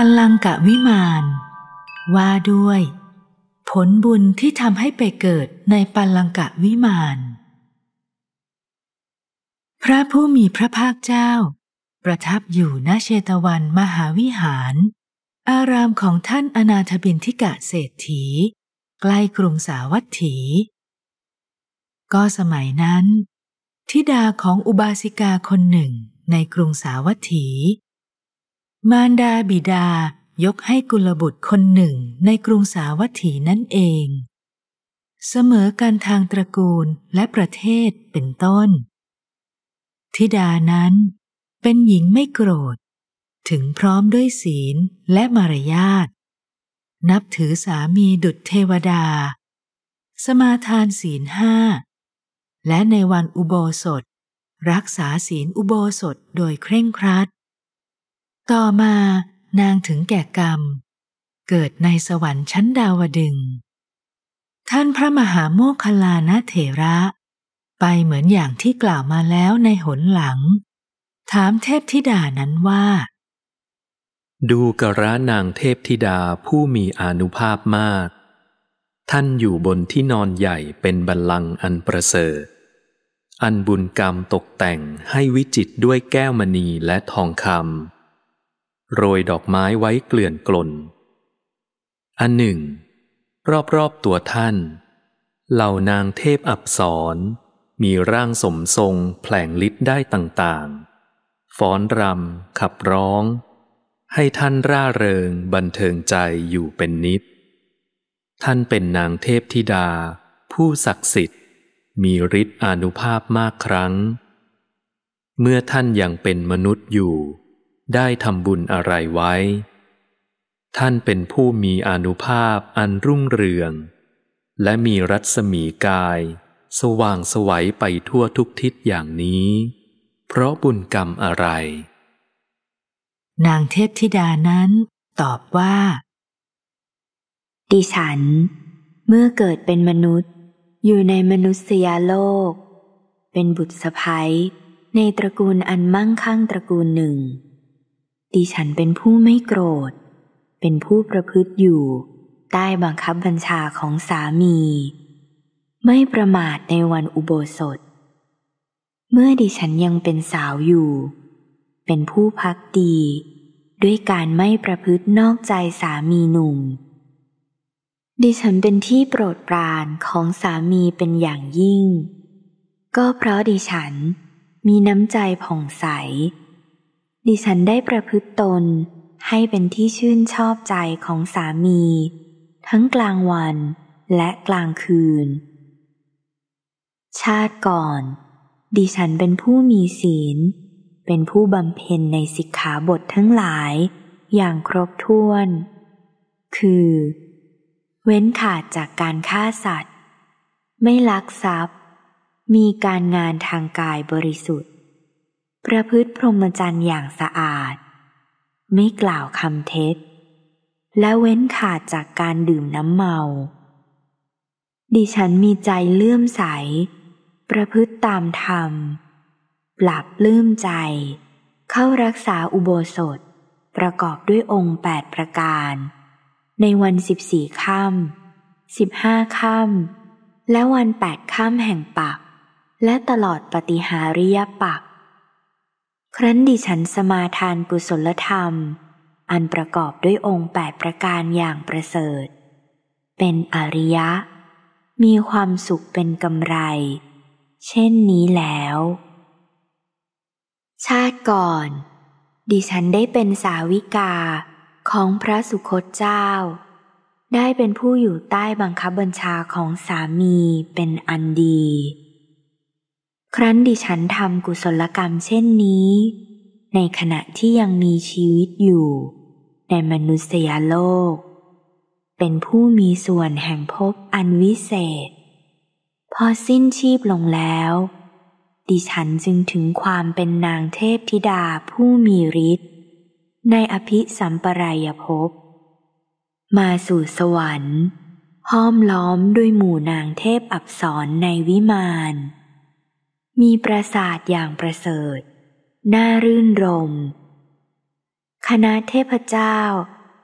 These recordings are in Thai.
ปัลลังกะวิมาน ว่าด้วย ผลบุญที่ทำให้ไปเกิดในปัลลังกะวิมานพระผู้มีพระภาคเจ้า ประทับอยู่ณเชตวันมหาวิหาร อารามของท่านอนาถบินทิกะเศรษฐีใกล้กรุงสาวัตถี ก็สมัยนั้นทิดาของอุบาสิกาคนหนึ่งในกรุงสาวัตถีมารดาบิดายกให้กุลบุตรคนหนึ่งในกรุงสาวัตถีนั่นเอง เสมอการทางตระกูลและประเทศเป็นต้นธิดานั้นเป็นหญิงไม่โกรธ ถึงพร้อมด้วยศีลและมารยาทนับถือสามีดุจเทวดา สมาทานศีลห้า และในวันอุโบสถ รักษาศีลอุโบสถโดยเคร่งครัดต่อมานางถึงแก่กรรม เกิดในสวรรค์ชั้นดาวดึง ท่านพระมหาโมคคลานะเถระ ไปเหมือนอย่างที่กล่าวมาแล้วในหนหลัง ถามเทพธิดานั้นว่า ดูกระนางเทพธิดาผู้มีอนุภาพมาก ท่านอยู่บนที่นอนใหญ่เป็นบัลลังก์อันประเสริฐ อันบุญกรรมตกแต่งให้วิจิตด้วยแก้วมณีและทองคำโรยดอกไม้ไว้เกลื่อนกลน อันหนึ่ง รอบๆตัวท่าน เหล่านางเทพอับสนมีร่างสมทรงแผลงฤทธิ์ได้ต่างๆฟ้อนรำ ขับร้อง ให้ท่านร่าเริงบันเทิงใจอยู่เป็นนิด ท่านเป็นนางเทพธิดา ผู้ศักดิ์สิทธิ์มีฤทธิ์อนุภาพมากครั้ง เมื่อท่านยังเป็นมนุษย์อยู่ได้ทำบุญอะไรไว้ ท่านเป็นผู้มีอนุภาพอันรุ่งเรือง และมีรัศมีกาย สว่างสวัยไปทั่วทุกทิศอย่างนี้ เพราะบุญกรรมอะไร นางเทพธิดานั้น ตอบว่า ดิฉัน เมื่อเกิดเป็นมนุษย์อยู่ในมนุษยโลก เป็นบุตรสะใภ้ในตระกูลอันมั่งคั่งตระกูลหนึ่งดิฉันเป็นผู้ไม่โกรธ เป็นผู้ประพฤติอยู่ ใต้บังคับบัญชาของสามี ไม่ประมาทในวันอุโบสถ เมื่อดิฉันยังเป็นสาวอยู่ เป็นผู้พักดีด้วยการไม่ประพฤตินอกใจสามีหนุ่ม ดิฉันเป็นที่โปรดปรานของสามีเป็นอย่างยิ่ง ก็เพราะดิฉันมีน้ำใจผ่องใสดิฉันได้ประพฤติตนให้เป็นที่ชื่นชอบใจของสามี ทั้งกลางวันและกลางคืน ชาติก่อน ดิฉันเป็นผู้มีศีล เป็นผู้บำเพ็ญในสิกขาบททั้งหลายอย่างครบถ้วน คือ เว้นขาดจากการฆ่าสัตว์ ไม่ลักทรัพย์ มีการงานทางกายบริสุทธิ์ประพฤติพรหมจรรย์อย่างสะอาด ไม่กล่าวคำเท็จ และเว้นขาดจากการดื่มน้ำเมา ดิฉันมีใจเลื่อมใส ประพฤติตามธรรมปรับลื่มใจ เข้ารักษาอุโบสถ ประกอบด้วยองค์ 8 ประการ ในวันสิบสี่ค่ำสิบห้าค่ำและวันแปดค่ำแห่งปักและตลอดปฏิหาริยปักครั้นดิฉันสมาทานกุศลธรรม อันประกอบด้วยองค์แปดประการอย่างประเสริฐเป็นอริยะ มีความสุขเป็นกำไร เช่นนี้แล้ว ชาติก่อน ดิฉันได้เป็นสาวิกาของพระสุคตเจ้า ได้เป็นผู้อยู่ใต้บังคับบัญชาของสามีเป็นอันดีครั้นดิฉันทำกุศลกรรมเช่นนี้ ในขณะที่ยังมีชีวิตอยู่ในมนุษยโลก เป็นผู้มีส่วนแห่งภพอันวิเศษ พอสิ้นชีพลงแล้ว ดิฉันจึงถึงความเป็นนางเทพธิดาผู้มีฤทธิ์ในอภิสัมปรายภพมาสู่สวรรค์ ห้อมล้อมด้วยหมู่นางเทพอับสรในวิมานมีปราสาทอย่างประเสริฐ น่ารื่นรม คณะเทพเจ้า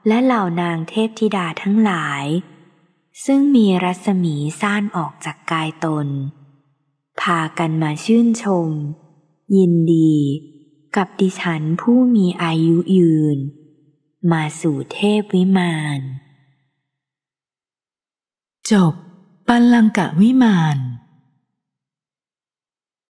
และเหล่านางเทพธิดาทั้งหลาย ซึ่งมีรัศมีซ่านออกจากกายตน พากันมาชื่นชม ยินดีกับดิฉันผู้มีอายุยืน มาสู่เทพวิมาน จบปัลลังกะวิมาน